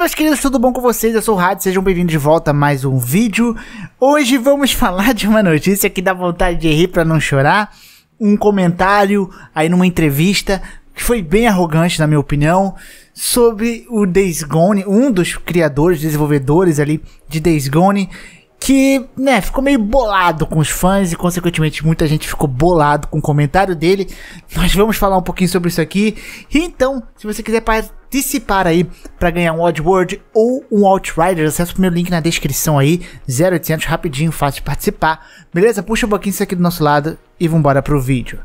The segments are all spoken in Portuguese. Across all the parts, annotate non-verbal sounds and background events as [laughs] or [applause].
meus queridos, tudo bom com vocês? Eu sou o Rádio, sejam bem-vindos de volta a mais um vídeo. Hoje vamos [laughs] falar de uma notícia que dá vontade de rir para não chorar. Um comentário aí numa entrevista que foi bem arrogante, na minha opinião, sobre o Days Gone, um dos criadores, desenvolvedores ali de Days Gone, que, né, ficou meio bolado com os fãs e, consequentemente, muita gente ficou bolado com o comentário dele. Nós vamos falar um pouquinho sobre isso aqui. E então, se você quiser participar aí para ganhar um Oddworld ou um Outrider. Acesse o meu link na descrição aí, 0800, rapidinho, fácil de participar. Beleza? Puxa um pouquinho isso aqui do nosso lado e vambora pro vídeo.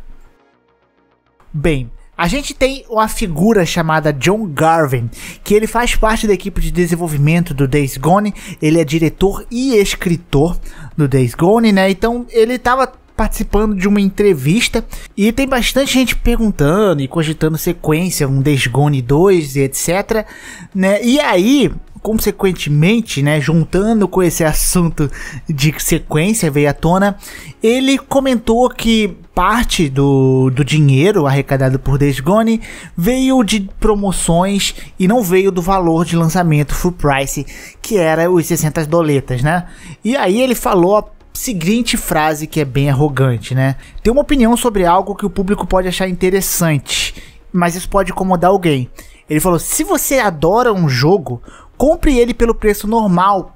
Bem, a gente tem uma figura chamada John Garvin, que ele faz parte da equipe de desenvolvimento do Days Gone, ele é diretor e escritor do Days Gone, né? Então ele estava participando de uma entrevista e tem bastante gente perguntando e cogitando sequência, um Desgone 2 e etc, né? E aí, consequentemente, né, juntando com esse [laughs] assunto de sequência veio à tona, ele comentou que parte do, do dinheiro arrecadado por Desgone veio de promoções e não veio do valor de lançamento full price, que era os 60 doletas, né? E aí ele falou seguinte frase que é bem arrogante, né? Tem uma opinião sobre algo que o público pode achar interessante, mas isso pode incomodar alguém. Ele falou: se você adora um jogo, compre ele pelo preço normal.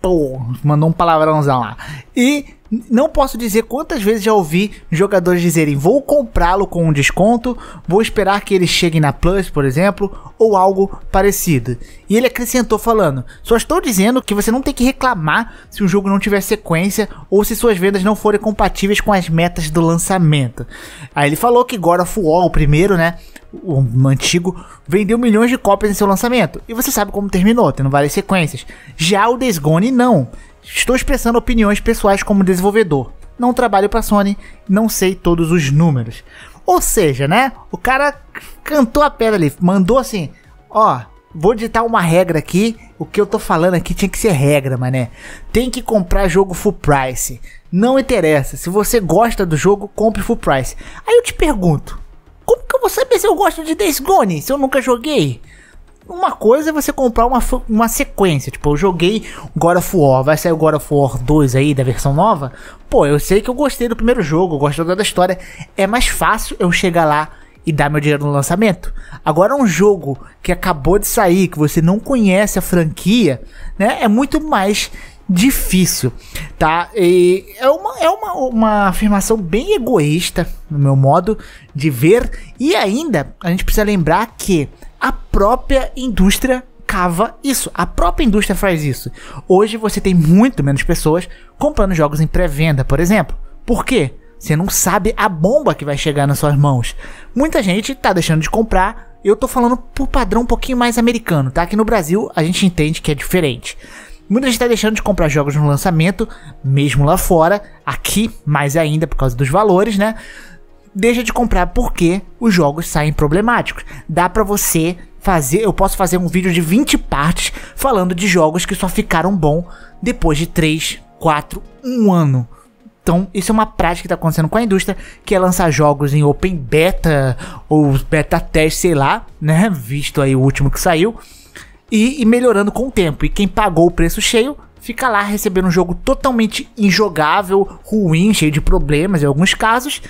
Pô, mandou um palavrãozão lá. E não posso dizer quantas vezes já ouvi jogadores dizerem: vou comprá-lo com um desconto, vou esperar que ele chegue na Plus, por exemplo, ou algo parecido. E ele acrescentou falando: só estou dizendo que você não tem que reclamar se o jogo não tiver sequência ou se suas vendas não forem compatíveis com as metas do lançamento. Aí ele falou que God of War, o primeiro, né? o antigo, vendeu milhões de cópias em seu lançamento. E você sabe como terminou, tendo várias sequências. Já o Desgone não. Estou expressando opiniões pessoais como desenvolvedor. Não trabalho para Sony, não sei todos os números. Ou seja, né? O cara cantou a pedra ali, mandou assim: ó, vou ditar uma regra aqui. O que eu tô falando aqui tinha que ser regra, mané. Tem que comprar jogo full price. Não interessa. Se você gosta do jogo, compre full price. Aí eu te pergunto: como que eu vou saber se eu gosto de Days Gone se eu nunca joguei? Uma coisa é você comprar uma, uma sequência. Tipo, eu joguei God of War, vai sair o God of War 2 aí da versão nova. Pô, eu sei que eu gostei do primeiro jogo, eu gostei da história. É mais fácil eu chegar lá e dar meu dinheiro no lançamento. Agora um jogo que acabou de sair, que você não conhece a franquia, né? É muito mais difícil, tá? E é uma, é uma, uma afirmação bem egoísta, no meu modo de ver. E ainda, a gente precisa lembrar que a própria indústria cava isso. A própria indústria faz isso. Hoje você tem muito menos pessoas comprando jogos em pré-venda, por exemplo. Por quê? Você não sabe a bomba que vai chegar nas suas mãos. Muita gente tá deixando de comprar. Eu tô falando por padrão um pouquinho mais americano, tá? Aqui no Brasil a gente entende que é diferente. Muita gente está deixando de comprar jogos no lançamento, mesmo lá fora, aqui mais ainda por causa dos valores, né? deixa de comprar porque os jogos saem problemáticos. Dá para você fazer, eu posso fazer um vídeo de 20 partes falando de jogos que só ficaram bom depois de 3, 4, 1 ano. Então, isso é uma prática que está acontecendo com a indústria, que é lançar jogos em open beta ou beta test, sei lá, né? Visto aí o último que saiu. E, e melhorando com o tempo. E quem pagou o preço cheio fica lá recebendo um jogo totalmente injogável, ruim, cheio de problemas em alguns casos.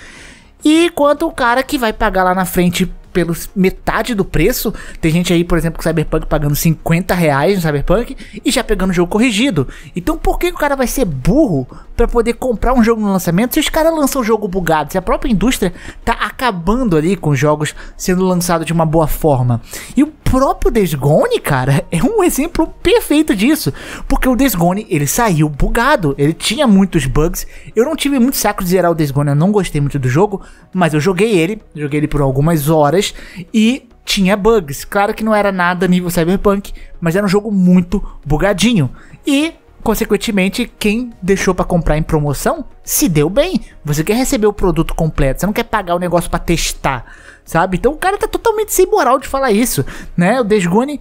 E quanto o cara que vai pagar lá na frente pelos metade do preço. Tem gente aí, por exemplo, com Cyberpunk pagando 50 reais no Cyberpunk e já pegando o jogo corrigido. Então por que o cara vai ser burro para poder comprar um jogo no lançamento se os caras lançam o jogo bugado? Se a própria indústria tá acabando ali com jogos sendo lançados de uma boa forma. E o próprio Desgone, Gone, cara, é um exemplo perfeito disso. Porque o Desgone Gone, ele saiu bugado. Ele tinha muitos bugs. Eu não tive muito saco de zerar o Desgone, Gone, eu não gostei muito do jogo. Mas eu joguei ele, joguei ele por algumas horas. E tinha bugs. Claro que não era nada nível Cyberpunk, mas era um jogo muito bugadinho. E consequentemente, quem deixou para comprar em promoção se deu bem. Você quer receber o produto completo, você não quer pagar o negócio para testar sabe? Então o cara tá totalmente sem moral de falar isso, né? O Desgone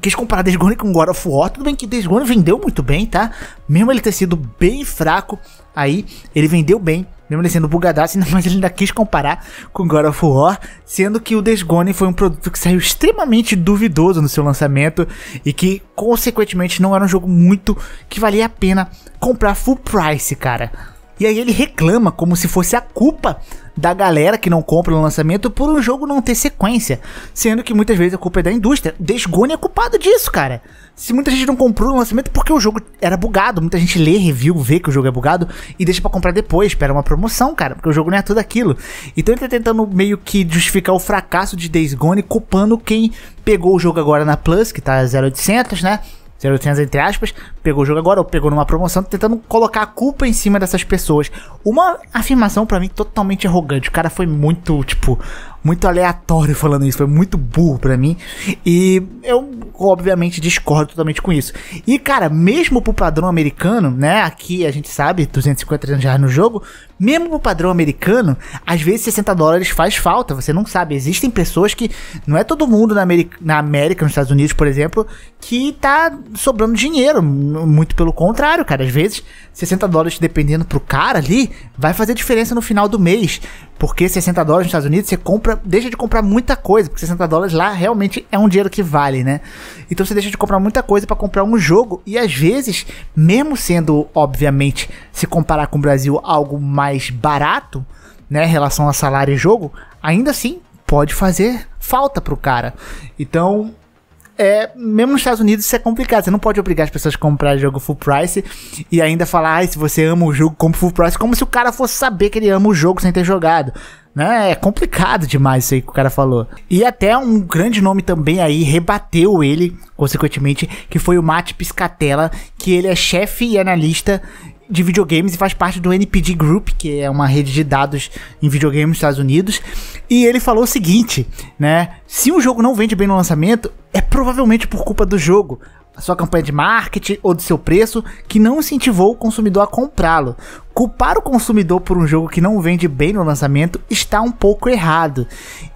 quis comparar Desgone com God of War, tudo bem que Desgone vendeu muito bem, tá? Mesmo ele ter sido bem fraco, aí ele vendeu bem, mesmo ele sendo bugadaço, [laughs] mas ele ainda quis comparar com God of War, sendo que o Desgone foi um produto que saiu extremamente duvidoso no seu lançamento e que, consequentemente, não era um jogo muito que valia a pena comprar full price, cara. E aí ele reclama como se fosse a culpa da galera que não compra no lançamento por um jogo não ter sequência. Sendo que muitas vezes a culpa é da indústria. Desgone é culpado disso, cara. Se muita gente não comprou no lançamento porque o jogo era bugado, muita gente lê review, vê que o jogo é bugado e deixa para comprar depois, espera uma promoção, cara, porque o jogo não é tudo aquilo. Então ele tá tentando meio que justificar o fracasso de Days Gone culpando quem pegou o jogo agora na Plus, que tá 0800, né? 0800 entre aspas, pegou o jogo agora ou pegou numa promoção, tentando colocar a culpa em cima dessas pessoas. Uma afirmação para mim totalmente arrogante. O cara foi muito, tipo, muito aleatório falando isso, foi muito burro para mim. E eu, obviamente, discordo totalmente com isso. E, cara, mesmo pro padrão americano, né? Aqui a gente sabe, 250, 300 reais no jogo. Mesmo pro padrão americano, às vezes 60 dólares faz falta, você não sabe. Existem pessoas que. Não é todo mundo na, América, na América nos Estados Unidos, por exemplo, que tá sobrando dinheiro. Muito pelo contrário, cara. Às vezes, 60 dólares, dependendo pro cara ali, vai fazer diferença no final do mês. Porque 60 dólares nos Estados Unidos você compra deixa de comprar muita coisa, porque 60 dólares lá realmente é um dinheiro que vale, né? Então você deixa de comprar muita coisa para comprar um jogo e às vezes, mesmo sendo obviamente se comparar com o Brasil algo mais barato, né, em relação a salário e jogo, ainda assim pode fazer falta pro cara. Então, é, mesmo nos Estados Unidos isso é complicado. Você não pode obrigar as pessoas a comprar jogo full price e ainda falar, ah, se você ama o jogo, compra full price, como se o cara fosse saber que ele ama o jogo sem ter jogado. Né? É complicado demais isso aí que o cara falou. E até um grande nome também aí rebateu ele, consequentemente, que foi o Matt Piscatella, que ele é chefe e analista de videogames e faz parte do NPD Group, que é uma rede de dados em videogames nos Estados Unidos. E ele falou o seguinte, né? Se um jogo não vende bem no lançamento, é provavelmente por culpa do jogo sua campanha de marketing ou do seu preço que não incentivou o consumidor a comprá-lo. Culpar o consumidor por um jogo que não vende bem no lançamento está um pouco errado.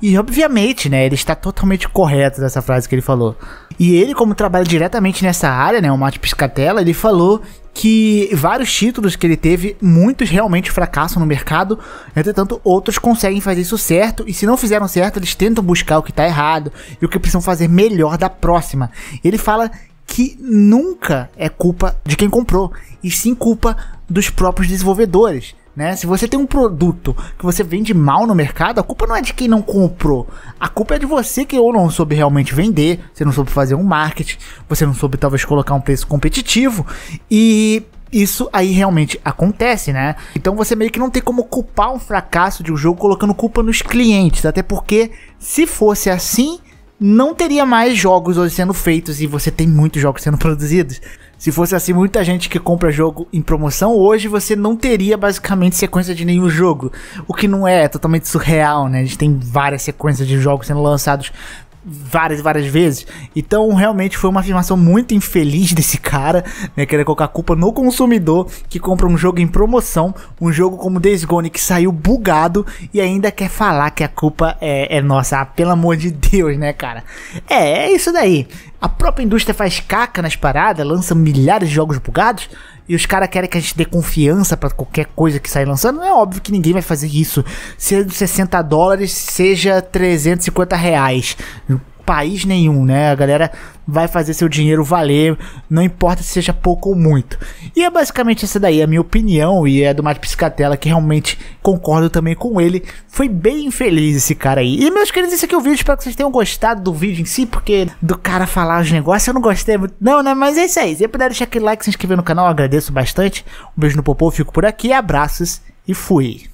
E obviamente, né, ele está totalmente correto dessa frase que ele falou. E ele, como trabalha diretamente nessa área, né, o Mate Piscatella, ele falou que vários títulos que ele teve, muitos realmente fracassam no mercado, entretanto outros conseguem fazer isso certo, e se não fizeram certo, eles tentam buscar o que está errado e o que precisam fazer melhor da próxima. Ele fala que nunca é culpa de quem comprou, e sim culpa dos próprios desenvolvedores. Né? Se você tem um produto que você vende mal no mercado, a culpa não é de quem não comprou. A culpa é de você que ou não soube realmente vender, você não soube fazer um marketing, você não soube talvez colocar um preço competitivo. E isso aí realmente acontece, né? Então você meio que não tem como culpar um fracasso de um jogo colocando culpa nos clientes, até porque se fosse assim, não teria mais jogos hoje sendo feitos e você tem muitos jogos sendo [laughs] produzidos. Se fosse assim, muita gente que compra jogo em promoção, hoje você não teria basicamente sequência de nenhum jogo. O que não é, totalmente surreal, né? A gente tem várias sequências de jogos sendo lançados várias várias vezes. Então, realmente foi uma afirmação muito infeliz [laughs] desse cara, né, querer colocar a culpa no consumidor que compra um jogo em promoção, um jogo como Days Gone que saiu bugado e ainda quer falar que a culpa é, é nossa. Ah, pelo amor de Deus, né, cara? É, é isso daí. A própria indústria faz caca nas paradas, lança milhares de jogos bugados e os caras querem que a gente dê confiança para qualquer coisa que sair lançando. É óbvio que ninguém vai fazer isso. Sendo 60 dólares, seja 350 reais país nenhum, né? A galera vai fazer seu dinheiro valer, não importa se seja pouco ou muito. E é basicamente essa daí a minha opinião e é do Mate Psicatela que realmente concordo também com ele. Foi bem infeliz esse cara aí. E meus queridos, esse aqui é o vídeo, espero que vocês tenham gostado do vídeo em si, porque do cara falar os negócios eu não gostei muito. Não, né? Mas é isso aí. Se puder deixar aquele like, se inscrever no canal, agradeço bastante. Um beijo no popô, fico por aqui, abraços e fui.